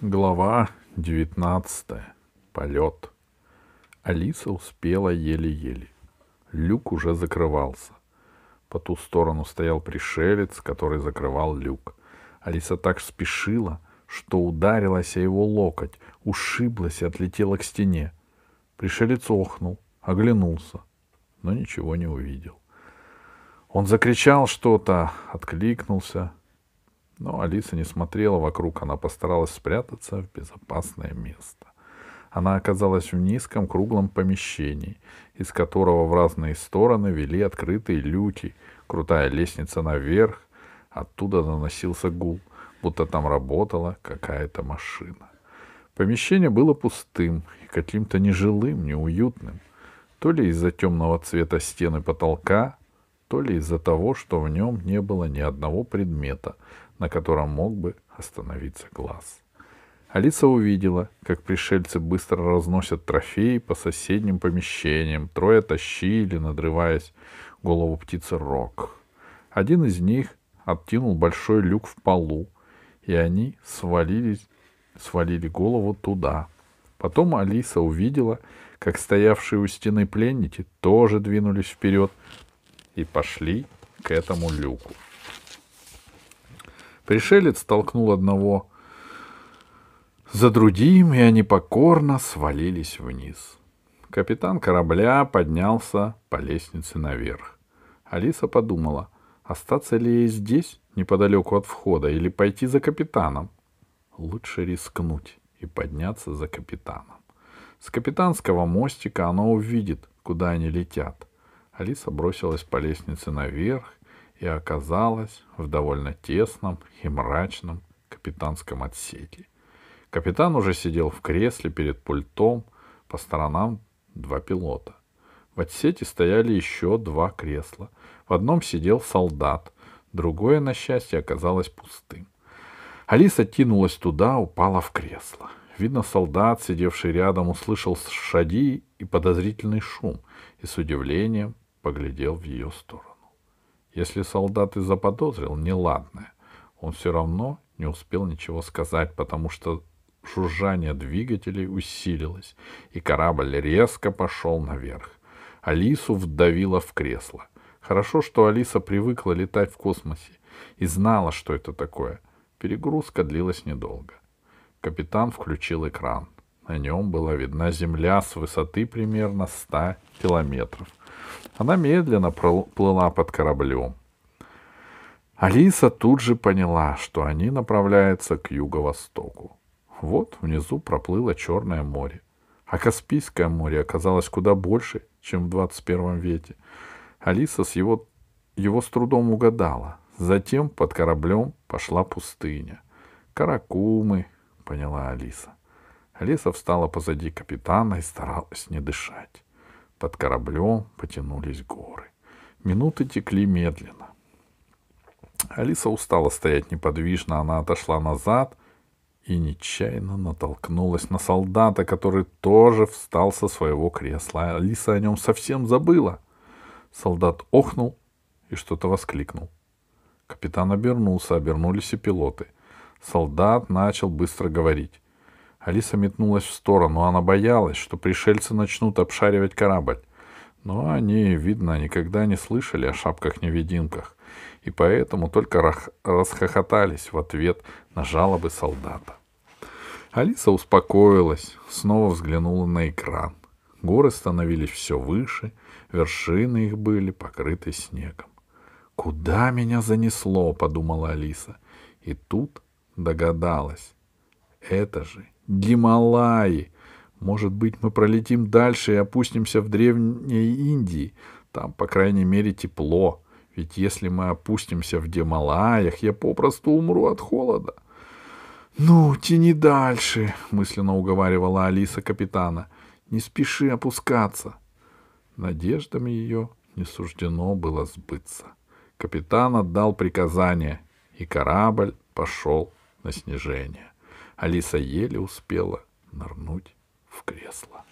Глава 19. Полет. Алиса успела еле-еле. Люк уже закрывался. По ту сторону стоял пришелец, который закрывал люк. Алиса так спешила, что ударилась о его локоть, ушиблась и отлетела к стене. Пришелец охнул, оглянулся, но ничего не увидел. Он закричал что-то, откликнулся, но Алиса не смотрела вокруг, она постаралась спрятаться в безопасное место. Она оказалась в низком круглом помещении, из которого в разные стороны вели открытые люки, крутая лестница наверх, оттуда наносился гул, будто там работала какая-то машина. Помещение было пустым и каким-то нежилым, неуютным, то ли из-за темного цвета стены потолка, то ли из-за того, что в нем не было ни одного предмета, на котором мог бы остановиться глаз. Алиса увидела, как пришельцы быстро разносят трофеи по соседним помещениям. Трое тащили, надрываясь, голову птицы Рок. Один из них откинул большой люк в полу, и они свалились, свалили голову туда. Потом Алиса увидела, как стоявшие у стены пленники тоже двинулись вперед и пошли к этому люку. Пришелец толкнул одного за другим, и они покорно свалились вниз. Капитан корабля поднялся по лестнице наверх. Алиса подумала, остаться ли ей здесь, неподалеку от входа, или пойти за капитаном. Лучше рискнуть и подняться за капитаном. С капитанского мостика она увидит, куда они летят. Алиса бросилась по лестнице наверх и оказалась в довольно тесном и мрачном капитанском отсеке. Капитан уже сидел в кресле перед пультом, по сторонам два пилота. В отсеке стояли еще два кресла. В одном сидел солдат, другое, на счастье, оказалось пустым. Алиса кинулась туда, упала в кресло. Видно, солдат, сидевший рядом, услышал шаги и подозрительный шум и с удивлением поглядел в ее сторону. Если солдат и заподозрил неладное, он все равно не успел ничего сказать, потому что жужжание двигателей усилилось, и корабль резко пошел наверх. Алису вдавило в кресло. Хорошо, что Алиса привыкла летать в космосе и знала, что это такое. Перегрузка длилась недолго. Капитан включил экран. На нем была видна земля с высоты примерно 100 километров. Она медленно плыла под кораблем. Алиса тут же поняла, что они направляются к юго-востоку. Вот внизу проплыло Черное море. А Каспийское море оказалось куда больше, чем в 21 веке. Алиса с его, его с трудом угадала. Затем под кораблем пошла пустыня. Каракумы, поняла Алиса. Алиса встала позади капитана и старалась не дышать. Под кораблем потянулись горы. Минуты текли медленно. Алиса устала стоять неподвижно, она отошла назад и нечаянно натолкнулась на солдата, который тоже встал со своего кресла. Алиса о нем совсем забыла. Солдат охнул и что-то воскликнул. Капитан обернулся, обернулись и пилоты. Солдат начал быстро говорить. Алиса метнулась в сторону. Она боялась, что пришельцы начнут обшаривать корабль. Но они, видно, никогда не слышали о шапках-невидимках, и поэтому только расхохотались в ответ на жалобы солдата. Алиса успокоилась, снова взглянула на экран. Горы становились все выше, вершины их были покрыты снегом. «Куда меня занесло?» — подумала Алиса. И тут догадалась. «Это же Гималаи. Может быть, мы пролетим дальше и опустимся в Древней Индии. Там, по крайней мере, тепло. Ведь если мы опустимся в Гималаях, я попросту умру от холода. «Ну, тяни дальше», — мысленно уговаривала Алиса капитана. «Не спеши опускаться». Надеждам ее не суждено было сбыться. Капитан отдал приказание, и корабль пошел на снижение. Алиса еле успела нырнуть в кресло.